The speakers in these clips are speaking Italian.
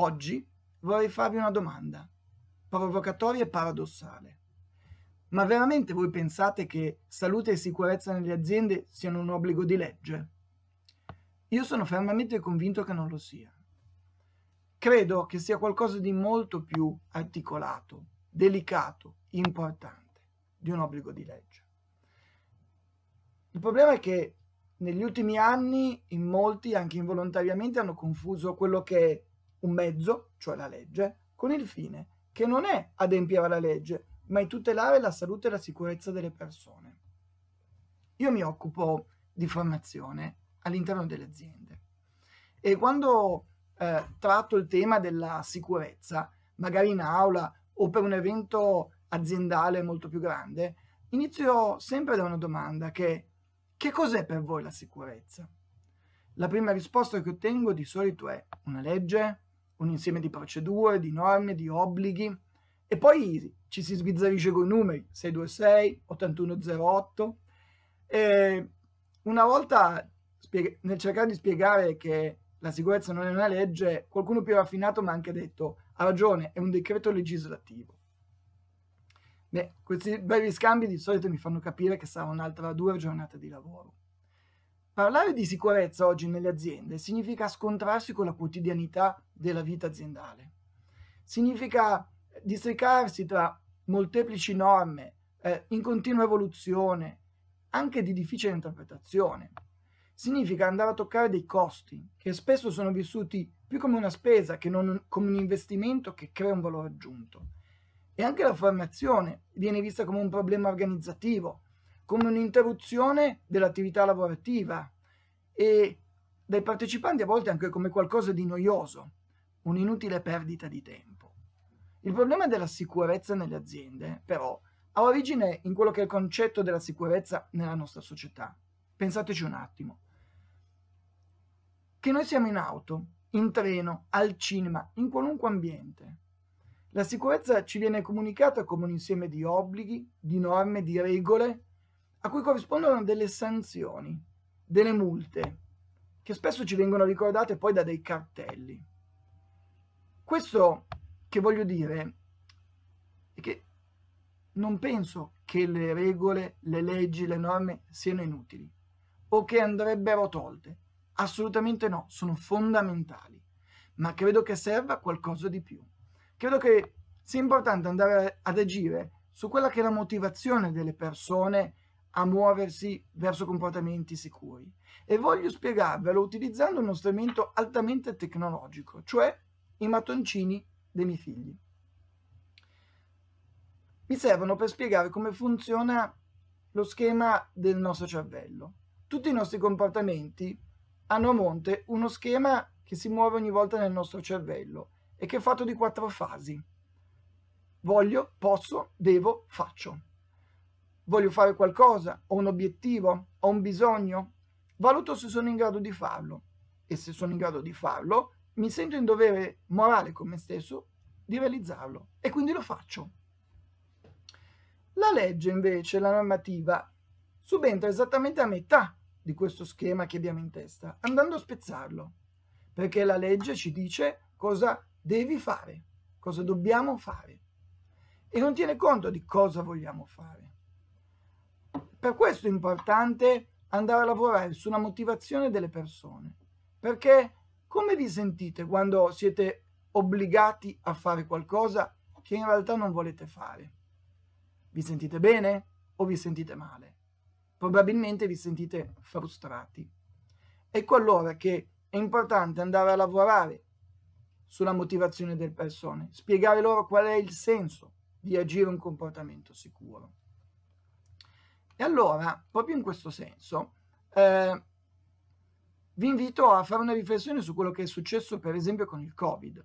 Oggi vorrei farvi una domanda, provocatoria e paradossale. Ma veramente voi pensate che salute e sicurezza nelle aziende siano un obbligo di legge? Io sono fermamente convinto che non lo sia. Credo che sia qualcosa di molto più articolato, delicato, importante di un obbligo di legge. Il problema è che negli ultimi anni in molti, anche involontariamente, hanno confuso quello che è un mezzo, cioè la legge, con il fine che non è adempiere alla legge, ma è tutelare la salute e la sicurezza delle persone. Io mi occupo di formazione all'interno delle aziende e quando eh, tratto il tema della sicurezza, magari in aula o per un evento aziendale molto più grande, inizio sempre da una domanda che è che cos'è per voi la sicurezza? La prima risposta che ottengo di solito è una legge, un insieme di procedure, di norme, di obblighi e poi ci si sbizzarisce con i numeri 626, 8108. E una volta nel cercare di spiegare che la sicurezza non è una legge, qualcuno più raffinato mi ha anche detto ha ragione, è un decreto legislativo. Beh, questi brevi scambi di solito mi fanno capire che sarà un'altra dura giornata di lavoro. Parlare di sicurezza oggi nelle aziende significa scontrarsi con la quotidianità della vita aziendale. Significa eh, districarsi tra molteplici norme eh, in continua evoluzione, anche di difficile interpretazione. Significa andare a toccare dei costi che spesso sono vissuti più come una spesa che non come un investimento che crea un valore aggiunto. E anche la formazione viene vista come un problema organizzativo, come un'interruzione dell'attività lavorativa e dai partecipanti a volte anche come qualcosa di noioso, un'inutile perdita di tempo. Il problema della sicurezza nelle aziende, però, ha origine in quello che è il concetto della sicurezza nella nostra società. Pensateci un attimo. Che noi siamo in auto, in treno, al cinema, in qualunque ambiente. La sicurezza ci viene comunicata come un insieme di obblighi, di norme, di regole a cui corrispondono delle sanzioni, delle multe, che spesso ci vengono ricordate poi da dei cartelli. Questo che voglio dire è che non penso che le regole, le leggi, le norme siano inutili o che andrebbero tolte. Assolutamente no, sono fondamentali, ma credo che serva qualcosa di più. Credo che sia importante andare ad agire su quella che è la motivazione delle persone a muoversi verso comportamenti sicuri. E voglio spiegarvelo utilizzando uno strumento altamente tecnologico, cioè i mattoncini dei miei figli. Mi servono per spiegare come funziona lo schema del nostro cervello. Tutti i nostri comportamenti hanno a monte uno schema che si muove ogni volta nel nostro cervello e che è fatto di quattro fasi. Voglio, posso, devo, faccio voglio fare qualcosa, ho un obiettivo, ho un bisogno, valuto se sono in grado di farlo e se sono in grado di farlo mi sento in dovere morale con me stesso di realizzarlo e quindi lo faccio. La legge invece, la normativa, subentra esattamente a metà di questo schema che abbiamo in testa, andando a spezzarlo, perché la legge ci dice cosa devi fare, cosa dobbiamo fare e non tiene conto di cosa vogliamo fare. Per questo è importante andare a lavorare sulla motivazione delle persone, perché come vi sentite quando siete obbligati a fare qualcosa che in realtà non volete fare? Vi sentite bene o vi sentite male? Probabilmente vi sentite frustrati. Ecco allora che è importante andare a lavorare sulla motivazione delle persone, spiegare loro qual è il senso di agire un comportamento sicuro. E allora, proprio in questo senso, eh, vi invito a fare una riflessione su quello che è successo per esempio con il Covid.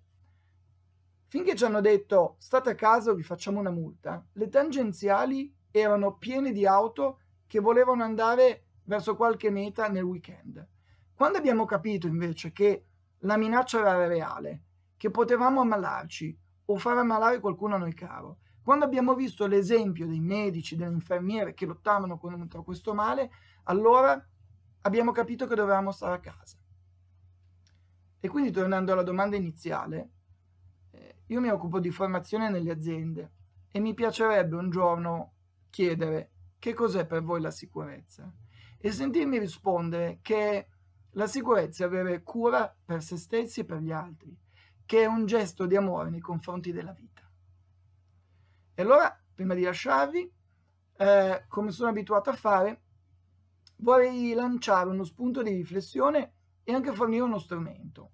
Finché ci hanno detto state a casa o vi facciamo una multa, le tangenziali erano piene di auto che volevano andare verso qualche meta nel weekend. Quando abbiamo capito invece che la minaccia era reale, che potevamo ammalarci o far ammalare qualcuno a noi caro, quando abbiamo visto l'esempio dei medici, delle infermiere che lottavano contro questo male, allora abbiamo capito che dovevamo stare a casa. E quindi tornando alla domanda iniziale, eh, io mi occupo di formazione nelle aziende e mi piacerebbe un giorno chiedere che cos'è per voi la sicurezza e sentirmi rispondere che la sicurezza è avere cura per se stessi e per gli altri, che è un gesto di amore nei confronti della vita. E allora, prima di lasciarvi, eh, come sono abituato a fare, vorrei lanciare uno spunto di riflessione e anche fornire uno strumento.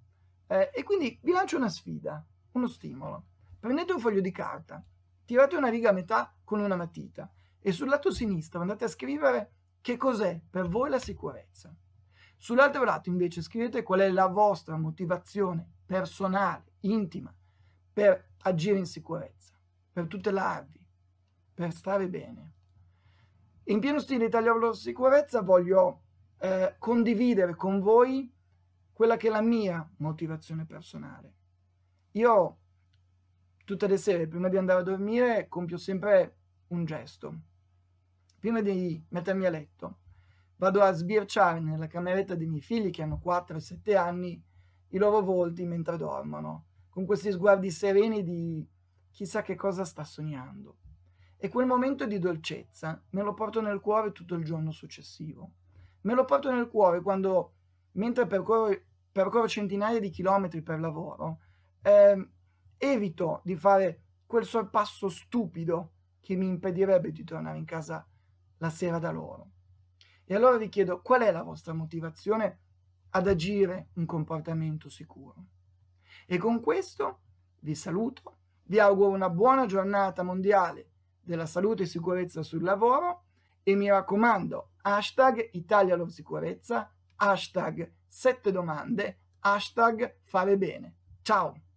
Eh, e quindi vi lancio una sfida, uno stimolo. Prendete un foglio di carta, tirate una riga a metà con una matita e sul lato sinistro andate a scrivere che cos'è per voi la sicurezza. Sull'altro lato invece scrivete qual è la vostra motivazione personale, intima, per agire in sicurezza per tutelarvi, per stare bene. In pieno stile Italia Sicurezza voglio eh, condividere con voi quella che è la mia motivazione personale. Io tutte le sere, prima di andare a dormire, compio sempre un gesto. Prima di mettermi a letto, vado a sbirciare nella cameretta dei miei figli, che hanno 4 e 7 anni, i loro volti mentre dormono, con questi sguardi sereni di chissà che cosa sta sognando. E quel momento di dolcezza me lo porto nel cuore tutto il giorno successivo. Me lo porto nel cuore quando, mentre percorro, percorro centinaia di chilometri per lavoro, eh, evito di fare quel sorpasso stupido che mi impedirebbe di tornare in casa la sera da loro. E allora vi chiedo qual è la vostra motivazione ad agire un comportamento sicuro. E con questo vi saluto vi auguro una buona giornata mondiale della salute e sicurezza sul lavoro e mi raccomando, hashtag Italia Love Sicurezza, hashtag 7 domande, hashtag fare bene. Ciao!